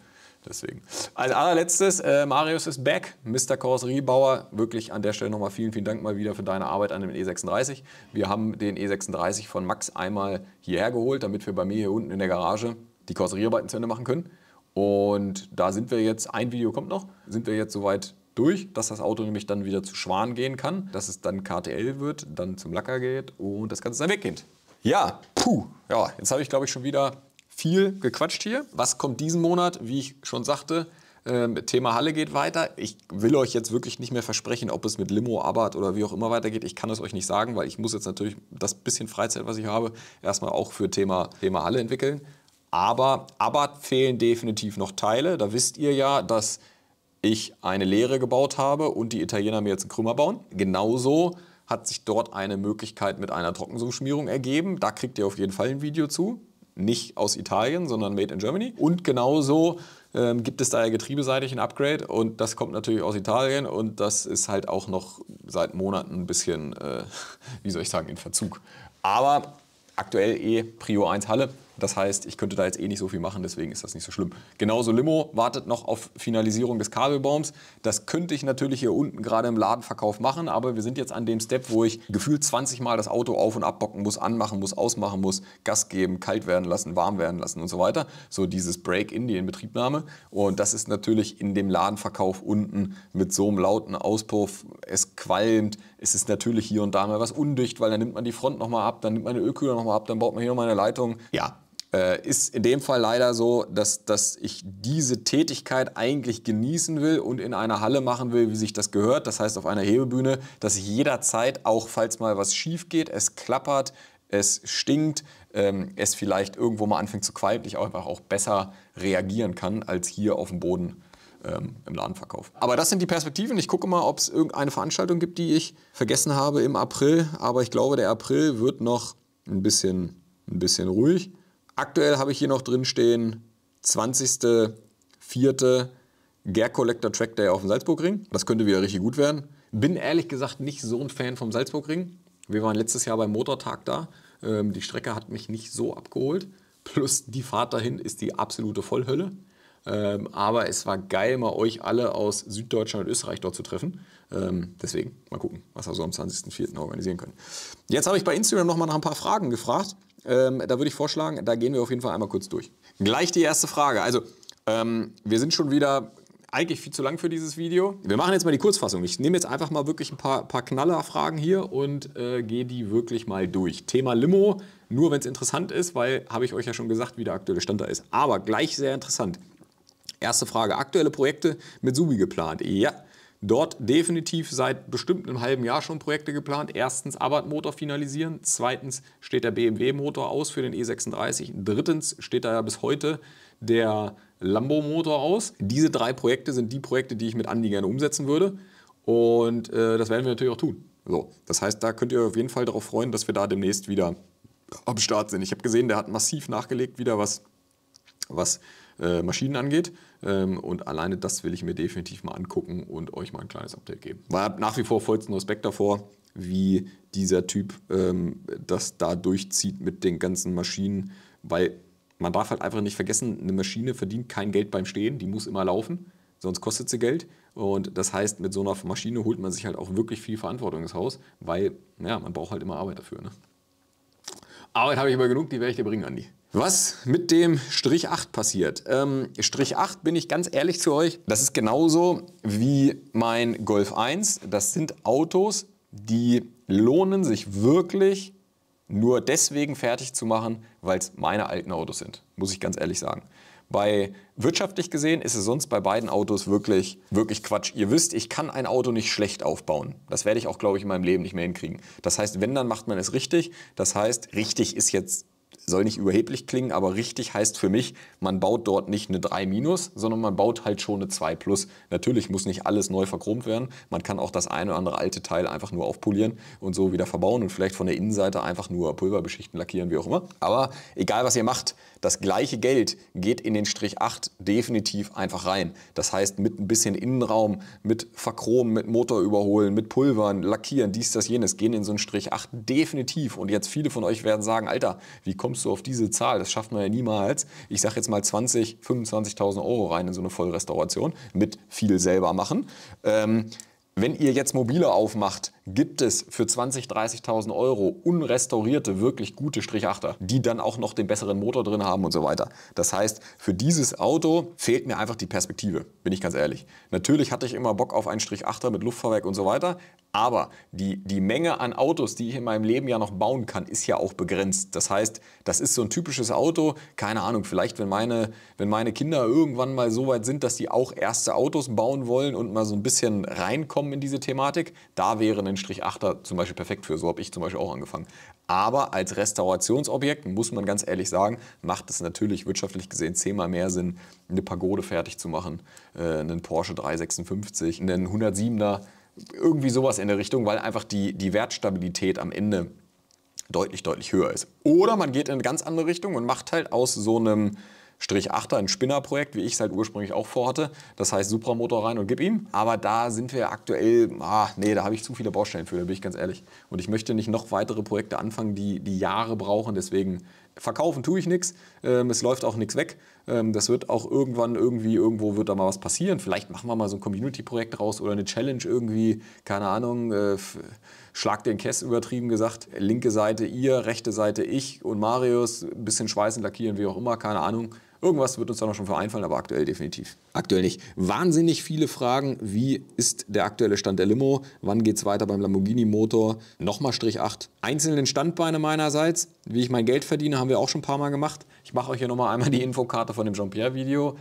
Deswegen. Als allerletztes, äh, Marius ist back. Mr. Karosseriebauer, wirklich an der Stelle nochmal vielen, vielen Dank mal wieder für deine Arbeit an dem E36. Wir haben den E36 von Max einmal hierher geholt, damit wir bei mir hier unten in der Garage die Karosseriearbeiten zu Ende machen können. Und da sind wir jetzt, ein Video kommt noch, sind wir jetzt soweit durch, dass das Auto nämlich dann wieder zu Schwan gehen kann, dass es dann KTL wird, dann zum Lacker geht und das Ganze dann weggeht. Ja, puh, ja, jetzt habe ich glaube ich schon wieder viel gequatscht hier. Was kommt diesen Monat? Wie ich schon sagte, ähm, Thema Halle geht weiter. Ich will euch jetzt wirklich nicht mehr versprechen, ob es mit Limo, Abad oder wie auch immer weitergeht. Ich kann es euch nicht sagen, weil ich muss jetzt natürlich das bisschen Freizeit, was ich habe, erstmal auch für Thema, Thema Halle entwickeln. Aber Abad fehlen definitiv noch Teile. Da wisst ihr ja, dass ich eine Lehre gebaut habe und die Italiener mir jetzt einen Krümmer bauen. Genauso hat sich dort eine Möglichkeit mit einer Trockensummschmierung ergeben. Da kriegt ihr auf jeden Fall ein Video zu nicht aus Italien, sondern made in Germany. Und genauso ähm, gibt es da ja getriebeseitig ein Upgrade und das kommt natürlich aus Italien und das ist halt auch noch seit Monaten ein bisschen, äh, wie soll ich sagen, in Verzug. Aber aktuell eh Prio 1 Halle. Das heißt, ich könnte da jetzt eh nicht so viel machen, deswegen ist das nicht so schlimm. Genauso Limo wartet noch auf Finalisierung des Kabelbaums. Das könnte ich natürlich hier unten gerade im Ladenverkauf machen, aber wir sind jetzt an dem Step, wo ich gefühlt 20 Mal das Auto auf- und abbocken muss, anmachen muss, ausmachen muss, Gas geben, kalt werden lassen, warm werden lassen und so weiter. So dieses Break-in, die Inbetriebnahme. Und das ist natürlich in dem Ladenverkauf unten mit so einem lauten Auspuff. Es qualmt, es ist natürlich hier und da mal was undicht, weil dann nimmt man die Front nochmal ab, dann nimmt man den Ölkühler nochmal ab, dann baut man hier nochmal eine Leitung. Ja, äh, ist in dem Fall leider so, dass, dass ich diese Tätigkeit eigentlich genießen will und in einer Halle machen will, wie sich das gehört. Das heißt auf einer Hebebühne, dass ich jederzeit, auch falls mal was schief geht, es klappert, es stinkt, ähm, es vielleicht irgendwo mal anfängt zu qualmen, ich auch einfach auch besser reagieren kann als hier auf dem Boden ähm, im Ladenverkauf. Aber das sind die Perspektiven. Ich gucke mal, ob es irgendeine Veranstaltung gibt, die ich vergessen habe im April. Aber ich glaube, der April wird noch ein bisschen, ein bisschen ruhig. Aktuell habe ich hier noch drin stehen 20.04. Gare Collector Track Day auf dem Salzburgring. Das könnte wieder richtig gut werden. Bin ehrlich gesagt nicht so ein Fan vom Salzburgring. Wir waren letztes Jahr beim Motortag da. Ähm, die Strecke hat mich nicht so abgeholt. Plus die Fahrt dahin ist die absolute Vollhölle. Ähm, aber es war geil, mal euch alle aus Süddeutschland und Österreich dort zu treffen. Ähm, deswegen mal gucken, was wir so am 20.04. organisieren können. Jetzt habe ich bei Instagram nochmal nach ein paar Fragen gefragt. Ähm, da würde ich vorschlagen, da gehen wir auf jeden Fall einmal kurz durch. Gleich die erste Frage. Also, ähm, wir sind schon wieder eigentlich viel zu lang für dieses Video. Wir machen jetzt mal die Kurzfassung. Ich nehme jetzt einfach mal wirklich ein paar, paar Knallerfragen hier und äh, gehe die wirklich mal durch. Thema Limo, nur wenn es interessant ist, weil habe ich euch ja schon gesagt, wie der aktuelle Stand da ist. Aber gleich sehr interessant. Erste Frage, aktuelle Projekte mit Subi geplant. Ja, Dort definitiv seit bestimmt einem halben Jahr schon Projekte geplant. Erstens Abarth-Motor finalisieren, zweitens steht der BMW-Motor aus für den E36, drittens steht da ja bis heute der Lambo-Motor aus. Diese drei Projekte sind die Projekte, die ich mit Andi gerne umsetzen würde und äh, das werden wir natürlich auch tun. So, das heißt, da könnt ihr auf jeden Fall darauf freuen, dass wir da demnächst wieder am Start sind. Ich habe gesehen, der hat massiv nachgelegt wieder, was, was äh, Maschinen angeht. Ähm, und alleine das will ich mir definitiv mal angucken und euch mal ein kleines Update geben. War nach wie vor vollsten Respekt davor, wie dieser Typ ähm, das da durchzieht mit den ganzen Maschinen, weil man darf halt einfach nicht vergessen, eine Maschine verdient kein Geld beim Stehen, die muss immer laufen, sonst kostet sie Geld. Und das heißt, mit so einer Maschine holt man sich halt auch wirklich viel Verantwortung ins Haus, weil, ja, man braucht halt immer Arbeit dafür. Ne? Arbeit habe ich immer genug, die werde ich dir bringen, Andi. Was mit dem Strich 8 passiert? Ähm, Strich 8 bin ich ganz ehrlich zu euch, das ist genauso wie mein Golf 1. Das sind Autos, die lohnen sich wirklich nur deswegen fertig zu machen, weil es meine alten Autos sind, muss ich ganz ehrlich sagen. Bei wirtschaftlich gesehen ist es sonst bei beiden Autos wirklich, wirklich Quatsch. Ihr wisst, ich kann ein Auto nicht schlecht aufbauen. Das werde ich auch, glaube ich, in meinem Leben nicht mehr hinkriegen. Das heißt, wenn, dann macht man es richtig. Das heißt, richtig ist jetzt soll nicht überheblich klingen, aber richtig heißt für mich, man baut dort nicht eine 3 minus, sondern man baut halt schon eine 2 plus. Natürlich muss nicht alles neu verchromt werden. Man kann auch das eine oder andere alte Teil einfach nur aufpolieren und so wieder verbauen und vielleicht von der Innenseite einfach nur Pulverbeschichten lackieren, wie auch immer. Aber egal was ihr macht, das gleiche Geld geht in den Strich 8 definitiv einfach rein. Das heißt, mit ein bisschen Innenraum, mit Verchromen, mit Motor überholen, mit Pulvern, lackieren, dies, das, jenes, gehen in so einen Strich 8 definitiv. Und jetzt viele von euch werden sagen, Alter, wie kommt kommst du auf diese Zahl? Das schafft man ja niemals. Ich sage jetzt mal 20, 25.000 Euro rein in so eine Vollrestauration mit viel selber machen. Ähm, wenn ihr jetzt mobile aufmacht, gibt es für 20.000, 30.000 Euro unrestaurierte, wirklich gute Strich 8er, die dann auch noch den besseren Motor drin haben und so weiter. Das heißt, für dieses Auto fehlt mir einfach die Perspektive, bin ich ganz ehrlich. Natürlich hatte ich immer Bock auf einen Strich 8er mit Luftfahrwerk und so weiter, aber die, die Menge an Autos, die ich in meinem Leben ja noch bauen kann, ist ja auch begrenzt. Das heißt, das ist so ein typisches Auto, keine Ahnung, vielleicht wenn meine, wenn meine Kinder irgendwann mal so weit sind, dass die auch erste Autos bauen wollen und mal so ein bisschen reinkommen, reinkommen in diese Thematik. Da wäre ein Strich 8er zum Beispiel perfekt für. So habe ich zum Beispiel auch angefangen. Aber als Restaurationsobjekt, muss man ganz ehrlich sagen, macht es natürlich wirtschaftlich gesehen zehnmal mehr Sinn, eine Pagode fertig zu machen, äh, einen Porsche 356, einen 107er, irgendwie sowas in der Richtung, weil einfach die, die Wertstabilität am Ende deutlich, deutlich höher ist. Oder man geht in eine ganz andere Richtung und macht halt aus so einem Strich 8er, ein Spinnerprojekt, wie ich es halt ursprünglich auch vorhatte. Das heißt Supramotor rein und gib ihm. Aber da sind wir aktuell, ah, nee, da habe ich zu viele Baustellen für, da bin ich ganz ehrlich. Und ich möchte nicht noch weitere Projekte anfangen, die, die Jahre brauchen. Deswegen verkaufen tue ich nichts. Ähm, es läuft auch nichts weg. Ähm, das wird auch irgendwann irgendwie, irgendwo wird da mal was passieren. Vielleicht machen wir mal so ein Community-Projekt raus oder eine Challenge irgendwie, keine Ahnung, äh, schlag den Kess übertrieben gesagt. Linke Seite ihr, rechte Seite ich und Marius, ein bisschen schweißen, lackieren, wie auch immer, keine Ahnung. Irgendwas wird uns da noch schon vereinfallen, aber aktuell definitiv. Aktuell nicht. Wahnsinnig viele Fragen. Wie ist der aktuelle Stand der Limo? Wann geht es weiter beim Lamborghini-Motor? Nochmal Strich 8. Einzelnen Standbeine meinerseits. Wie ich mein Geld verdiene, haben wir auch schon ein paar Mal gemacht. Ich mache euch hier nochmal einmal die Infokarte von dem Jean-Pierre-Video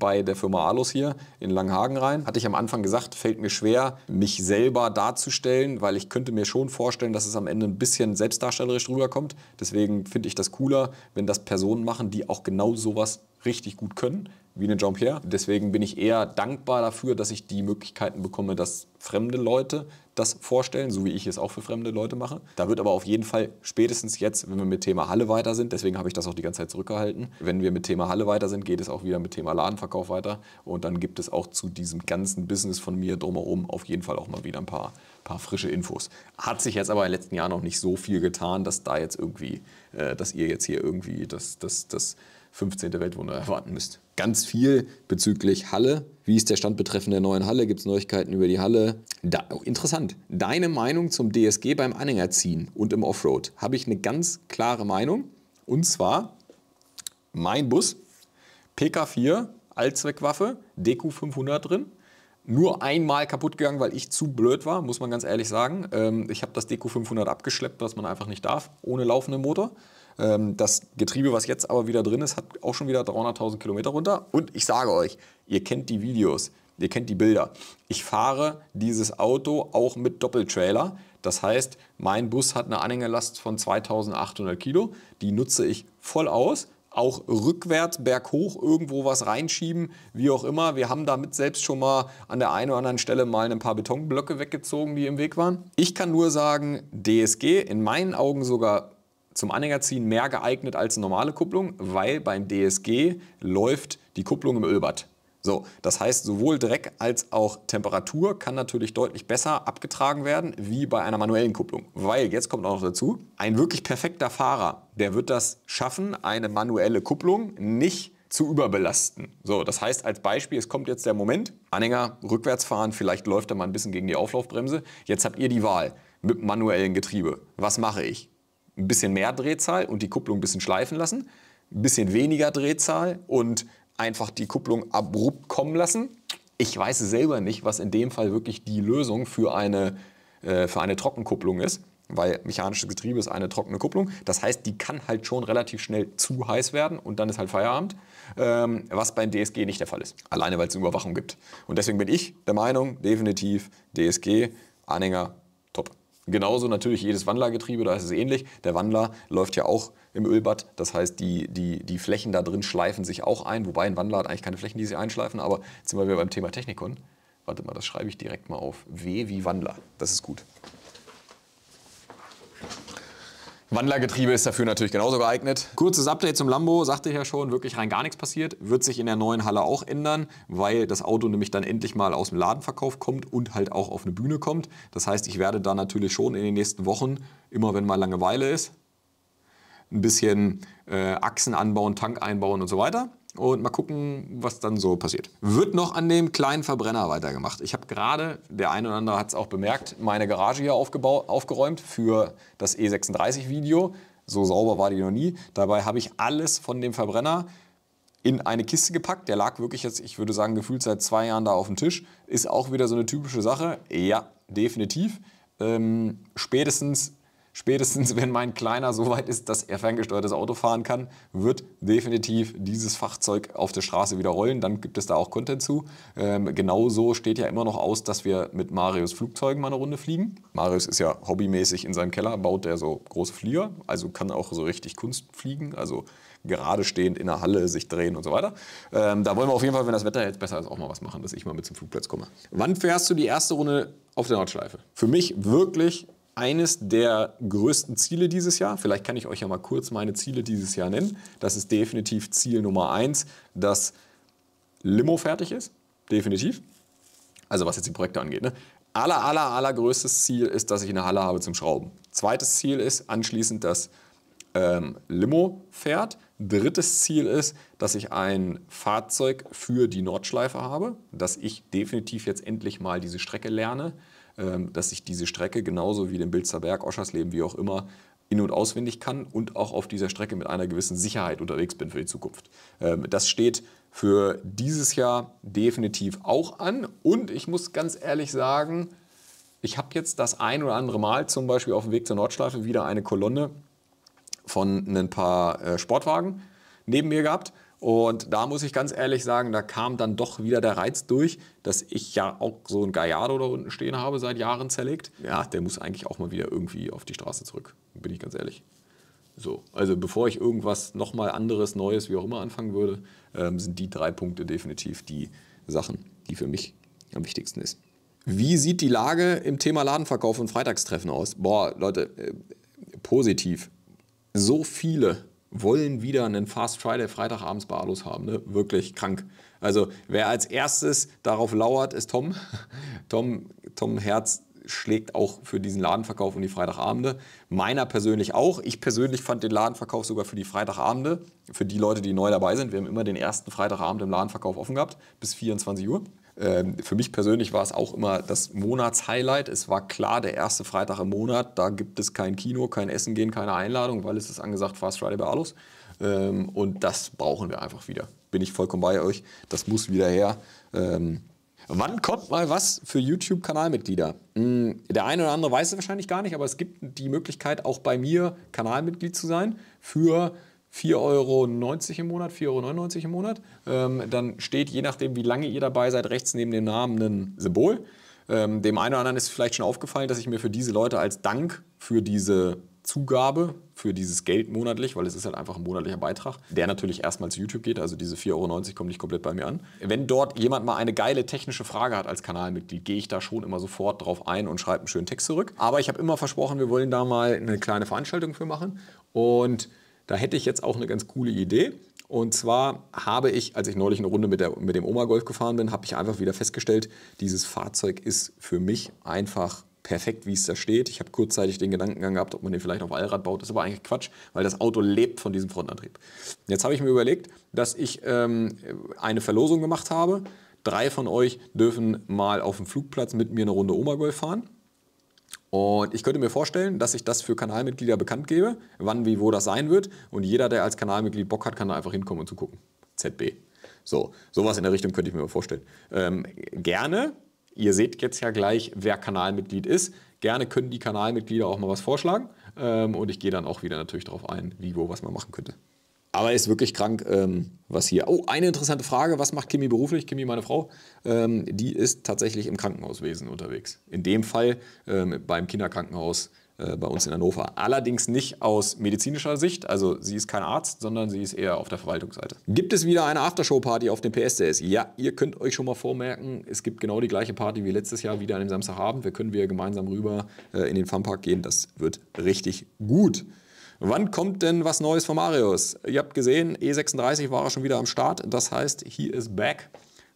bei der Firma Alus hier in Langhagen rein. Hatte ich am Anfang gesagt, fällt mir schwer, mich selber darzustellen, weil ich könnte mir schon vorstellen, dass es am Ende ein bisschen selbstdarstellerisch rüberkommt. Deswegen finde ich das cooler, wenn das Personen machen, die auch genau sowas richtig gut können wie eine Jean-Pierre. Deswegen bin ich eher dankbar dafür, dass ich die Möglichkeiten bekomme, dass fremde Leute das vorstellen, so wie ich es auch für fremde Leute mache. Da wird aber auf jeden Fall spätestens jetzt, wenn wir mit Thema Halle weiter sind, deswegen habe ich das auch die ganze Zeit zurückgehalten, wenn wir mit Thema Halle weiter sind, geht es auch wieder mit Thema Ladenverkauf weiter und dann gibt es auch zu diesem ganzen Business von mir drumherum auf jeden Fall auch mal wieder ein paar, paar frische Infos. Hat sich jetzt aber in den letzten Jahren noch nicht so viel getan, dass da jetzt irgendwie, äh, dass ihr jetzt hier irgendwie das, das, das 15. Weltwunder erwarten müsst. Ganz viel bezüglich Halle. Wie ist der Stand betreffend der neuen Halle? Gibt es Neuigkeiten über die Halle? Da, oh, interessant. Deine Meinung zum DSG beim Anhängerziehen und im Offroad. Habe ich eine ganz klare Meinung. Und zwar mein Bus, PK4, Allzweckwaffe, Deku 500 drin, nur einmal kaputt gegangen, weil ich zu blöd war, muss man ganz ehrlich sagen. Ähm, ich habe das Deku 500 abgeschleppt, was man einfach nicht darf, ohne laufenden Motor. Ähm, das Getriebe, was jetzt aber wieder drin ist, hat auch schon wieder 300.000 Kilometer runter. Und ich sage euch, ihr kennt die Videos, ihr kennt die Bilder. Ich fahre dieses Auto auch mit Doppeltrailer. Das heißt, mein Bus hat eine Anhängerlast von 2800 Kilo. Die nutze ich voll aus auch rückwärts, berghoch irgendwo was reinschieben, wie auch immer. Wir haben damit selbst schon mal an der einen oder anderen Stelle mal ein paar Betonblöcke weggezogen, die im Weg waren. Ich kann nur sagen, DSG in meinen Augen sogar zum Anhängerziehen mehr geeignet als eine normale Kupplung, weil beim DSG läuft die Kupplung im Ölbad. So, das heißt, sowohl Dreck als auch Temperatur kann natürlich deutlich besser abgetragen werden wie bei einer manuellen Kupplung. Weil, jetzt kommt auch noch dazu, ein wirklich perfekter Fahrer, der wird das schaffen, eine manuelle Kupplung nicht zu überbelasten. So, das heißt als Beispiel, es kommt jetzt der Moment, Anhänger rückwärts fahren, vielleicht läuft er mal ein bisschen gegen die Auflaufbremse. Jetzt habt ihr die Wahl mit manuellem Getriebe. Was mache ich? ein bisschen mehr Drehzahl und die Kupplung ein bisschen schleifen lassen, ein bisschen weniger Drehzahl und einfach die Kupplung abrupt kommen lassen. Ich weiß selber nicht, was in dem Fall wirklich die Lösung für eine, äh, für eine Trockenkupplung ist, weil mechanisches Getriebe ist eine trockene Kupplung. Das heißt, die kann halt schon relativ schnell zu heiß werden und dann ist halt Feierabend, ähm, was beim DSG nicht der Fall ist. Alleine, weil es eine Überwachung gibt. Und deswegen bin ich der Meinung, definitiv DSG, Anhänger Genauso natürlich jedes Wandlergetriebe, da ist es ähnlich. Der Wandler läuft ja auch im Ölbad. Das heißt, die, die, die Flächen da drin schleifen sich auch ein. Wobei ein Wandler hat eigentlich keine Flächen, die sie einschleifen. Aber jetzt sind wir wieder beim Thema Technikon. Warte mal, das schreibe ich direkt mal auf. W wie Wandler. Das ist gut. Wandlergetriebe ist dafür natürlich genauso geeignet. Kurzes Update zum Lambo, sagte ich ja schon, wirklich rein gar nichts passiert. Wird sich in der neuen Halle auch ändern, weil das Auto nämlich dann endlich mal aus dem Ladenverkauf kommt und halt auch auf eine Bühne kommt. Das heißt, ich werde da natürlich schon in den nächsten Wochen, immer wenn mal Langeweile ist, ein bisschen äh, Achsen anbauen, Tank einbauen und so weiter und mal gucken, was dann so passiert. Wird noch an dem kleinen Verbrenner weitergemacht. Ich habe gerade, der eine oder andere hat es auch bemerkt, meine Garage hier aufgeräumt für das E36-Video. So sauber war die noch nie. Dabei habe ich alles von dem Verbrenner in eine Kiste gepackt. Der lag wirklich jetzt, ich würde sagen, gefühlt seit zwei Jahren da auf dem Tisch. Ist auch wieder so eine typische Sache. Ja, definitiv. Ähm, spätestens spätestens wenn mein Kleiner so weit ist, dass er ferngesteuertes Auto fahren kann, wird definitiv dieses Fachzeug auf der Straße wieder rollen. Dann gibt es da auch Content zu. Ähm, genauso steht ja immer noch aus, dass wir mit Marius Flugzeugen mal eine Runde fliegen. Marius ist ja hobbymäßig in seinem Keller, baut er so große Flieger, also kann auch so richtig Kunst fliegen, also gerade stehend in der Halle sich drehen und so weiter. Ähm, da wollen wir auf jeden Fall, wenn das Wetter jetzt besser ist, auch mal was machen, dass ich mal mit zum Flugplatz komme. Wann fährst du die erste Runde auf der Nordschleife? Für mich wirklich eines der größten Ziele dieses Jahr. Vielleicht kann ich euch ja mal kurz meine Ziele dieses Jahr nennen. Das ist definitiv Ziel Nummer eins, dass Limo fertig ist. Definitiv. Also was jetzt die Projekte angeht. Ne? Aller, aller, allergrößtes Ziel ist, dass ich eine Halle habe zum Schrauben. Zweites Ziel ist anschließend, dass ähm, Limo fährt. Drittes Ziel ist, dass ich ein Fahrzeug für die Nordschleife habe, dass ich definitiv jetzt endlich mal diese Strecke lerne. Ähm, dass ich diese Strecke genauso wie den Bilzer Berg, Oschersleben, wie auch immer, in- und auswendig kann und auch auf dieser Strecke mit einer gewissen Sicherheit unterwegs bin für die Zukunft. Ähm, das steht für dieses Jahr definitiv auch an und ich muss ganz ehrlich sagen, ich habe jetzt das ein oder andere Mal zum Beispiel auf dem Weg zur Nordschleife wieder eine Kolonne von ein paar äh, Sportwagen neben mir gehabt und da muss ich ganz ehrlich sagen, da kam dann doch wieder der Reiz durch, dass ich ja auch so einen Gallardo da unten stehen habe, seit Jahren zerlegt. Ja, der muss eigentlich auch mal wieder irgendwie auf die Straße zurück, bin ich ganz ehrlich. So, also bevor ich irgendwas nochmal anderes, Neues, wie auch immer anfangen würde, ähm, sind die drei Punkte definitiv die Sachen, die für mich am wichtigsten ist. Wie sieht die Lage im Thema Ladenverkauf und Freitagstreffen aus? Boah, Leute, äh, positiv. So viele wollen wieder einen Fast Friday Freitagabends barlos haben. Ne? Wirklich krank. Also wer als erstes darauf lauert, ist Tom. Tom, Tom Herz schlägt auch für diesen Ladenverkauf und die Freitagabende. Meiner persönlich auch. Ich persönlich fand den Ladenverkauf sogar für die Freitagabende, für die Leute, die neu dabei sind. Wir haben immer den ersten Freitagabend im Ladenverkauf offen gehabt, bis 24 Uhr. Ähm, für mich persönlich war es auch immer das Monatshighlight. Es war klar, der erste Freitag im Monat, da gibt es kein Kino, kein Essen gehen, keine Einladung, weil es ist angesagt Fast Friday bei Alus. Ähm, und das brauchen wir einfach wieder. Bin ich vollkommen bei euch. Das muss wieder her. Ähm, wann kommt mal was für YouTube-Kanalmitglieder? Mm, der eine oder andere weiß es wahrscheinlich gar nicht, aber es gibt die Möglichkeit, auch bei mir Kanalmitglied zu sein für 4,90 Euro im Monat, 4,99 Euro im Monat. Ähm, dann steht, je nachdem, wie lange ihr dabei seid, rechts neben dem Namen ein Symbol. Ähm, dem einen oder anderen ist vielleicht schon aufgefallen, dass ich mir für diese Leute als Dank für diese Zugabe, für dieses Geld monatlich, weil es ist halt einfach ein monatlicher Beitrag, der natürlich erstmal zu YouTube geht, also diese 4,90 Euro kommen nicht komplett bei mir an. Wenn dort jemand mal eine geile technische Frage hat als Kanalmitglied, gehe ich da schon immer sofort drauf ein und schreibe einen schönen Text zurück. Aber ich habe immer versprochen, wir wollen da mal eine kleine Veranstaltung für machen und da hätte ich jetzt auch eine ganz coole Idee. Und zwar habe ich, als ich neulich eine Runde mit, der, mit dem Oma-Golf gefahren bin, habe ich einfach wieder festgestellt, dieses Fahrzeug ist für mich einfach perfekt, wie es da steht. Ich habe kurzzeitig den Gedankengang gehabt, ob man den vielleicht auf Allrad baut. Das ist aber eigentlich Quatsch, weil das Auto lebt von diesem Frontantrieb. Jetzt habe ich mir überlegt, dass ich ähm, eine Verlosung gemacht habe. Drei von euch dürfen mal auf dem Flugplatz mit mir eine Runde Oma-Golf fahren. Und ich könnte mir vorstellen, dass ich das für Kanalmitglieder bekannt gebe, wann, wie, wo das sein wird. Und jeder, der als Kanalmitglied Bock hat, kann da einfach hinkommen und zugucken. ZB. So, sowas in der Richtung könnte ich mir vorstellen. Ähm, gerne, ihr seht jetzt ja gleich, wer Kanalmitglied ist. Gerne können die Kanalmitglieder auch mal was vorschlagen. Ähm, und ich gehe dann auch wieder natürlich darauf ein, wie, wo, was man machen könnte. Aber ist wirklich krank, ähm, was hier. Oh, eine interessante Frage. Was macht Kimi beruflich? Kimi, meine Frau, ähm, die ist tatsächlich im Krankenhauswesen unterwegs. In dem Fall ähm, beim Kinderkrankenhaus äh, bei uns in Hannover. Allerdings nicht aus medizinischer Sicht. Also sie ist kein Arzt, sondern sie ist eher auf der Verwaltungsseite. Gibt es wieder eine Aftershow-Party auf dem PSDS? Ja, ihr könnt euch schon mal vormerken, es gibt genau die gleiche Party wie letztes Jahr wieder an dem Samstagabend. Wir können wieder gemeinsam rüber äh, in den Funpark gehen. Das wird richtig gut. Wann kommt denn was Neues von Marius? Ihr habt gesehen, E36 war er schon wieder am Start. Das heißt, he is back.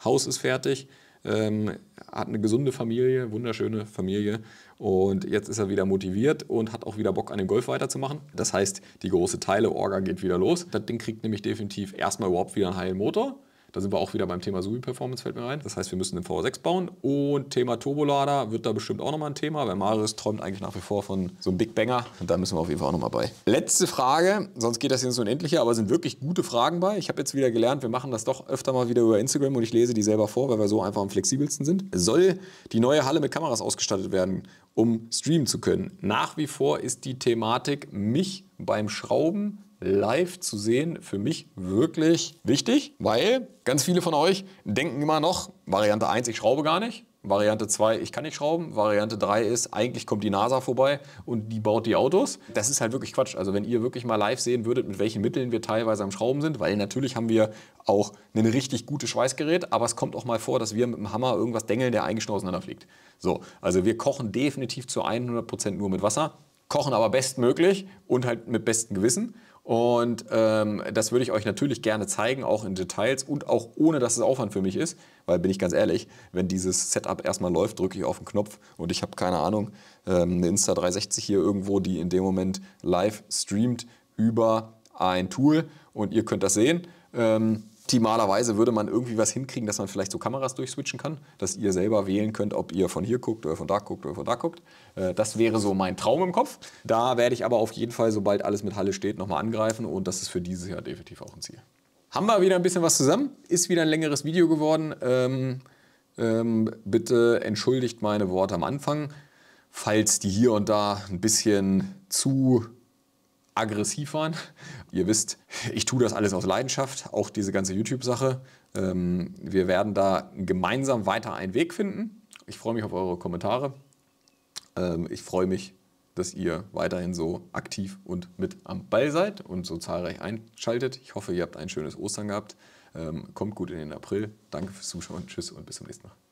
Haus ist fertig. Ähm, hat eine gesunde Familie, wunderschöne Familie. Und jetzt ist er wieder motiviert und hat auch wieder Bock, an dem Golf weiterzumachen. Das heißt, die große Teile-Orga geht wieder los. Das Ding kriegt nämlich definitiv erstmal überhaupt wieder einen heilen Motor. Da sind wir auch wieder beim Thema Sui-Performance, fällt mir ein. Das heißt, wir müssen den V6 bauen. Und Thema Turbolader wird da bestimmt auch nochmal ein Thema, weil Marius träumt eigentlich nach wie vor von so einem Big Banger. Und da müssen wir auf jeden Fall auch nochmal bei. Letzte Frage, sonst geht das jetzt so unendlicher, aber sind wirklich gute Fragen bei. Ich habe jetzt wieder gelernt, wir machen das doch öfter mal wieder über Instagram und ich lese die selber vor, weil wir so einfach am flexibelsten sind. Soll die neue Halle mit Kameras ausgestattet werden, um streamen zu können? Nach wie vor ist die Thematik mich beim Schrauben live zu sehen, für mich wirklich wichtig, weil ganz viele von euch denken immer noch, Variante 1, ich schraube gar nicht. Variante 2, ich kann nicht schrauben. Variante 3 ist, eigentlich kommt die NASA vorbei und die baut die Autos. Das ist halt wirklich Quatsch. Also wenn ihr wirklich mal live sehen würdet, mit welchen Mitteln wir teilweise am Schrauben sind, weil natürlich haben wir auch ein richtig gutes Schweißgerät, aber es kommt auch mal vor, dass wir mit dem Hammer irgendwas dengeln, der eigentlich schon auseinanderfliegt. So, also wir kochen definitiv zu 100% Prozent nur mit Wasser kochen aber bestmöglich und halt mit bestem Gewissen. Und ähm, das würde ich euch natürlich gerne zeigen, auch in Details und auch ohne, dass es Aufwand für mich ist, weil bin ich ganz ehrlich, wenn dieses Setup erstmal läuft, drücke ich auf den Knopf und ich habe keine Ahnung, ähm, eine Insta360 hier irgendwo, die in dem Moment live streamt über ein Tool und ihr könnt das sehen. Ähm, optimalerweise würde man irgendwie was hinkriegen, dass man vielleicht so Kameras durchswitchen kann, dass ihr selber wählen könnt, ob ihr von hier guckt oder von da guckt oder von da guckt. Äh, das wäre so mein Traum im Kopf. Da werde ich aber auf jeden Fall, sobald alles mit Halle steht, nochmal angreifen und das ist für dieses Jahr definitiv auch ein Ziel. Haben wir wieder ein bisschen was zusammen, ist wieder ein längeres Video geworden. Ähm, ähm, bitte entschuldigt meine Worte am Anfang, falls die hier und da ein bisschen zu aggressiv waren. Ihr wisst, ich tue das alles aus Leidenschaft, auch diese ganze YouTube-Sache. Ähm, wir werden da gemeinsam weiter einen Weg finden. Ich freue mich auf eure Kommentare. Ähm, ich freue mich, dass ihr weiterhin so aktiv und mit am Ball seid und so zahlreich einschaltet. Ich hoffe, ihr habt ein schönes Ostern gehabt. Ähm, kommt gut in den April. Danke fürs Zuschauen. Tschüss und bis zum nächsten Mal.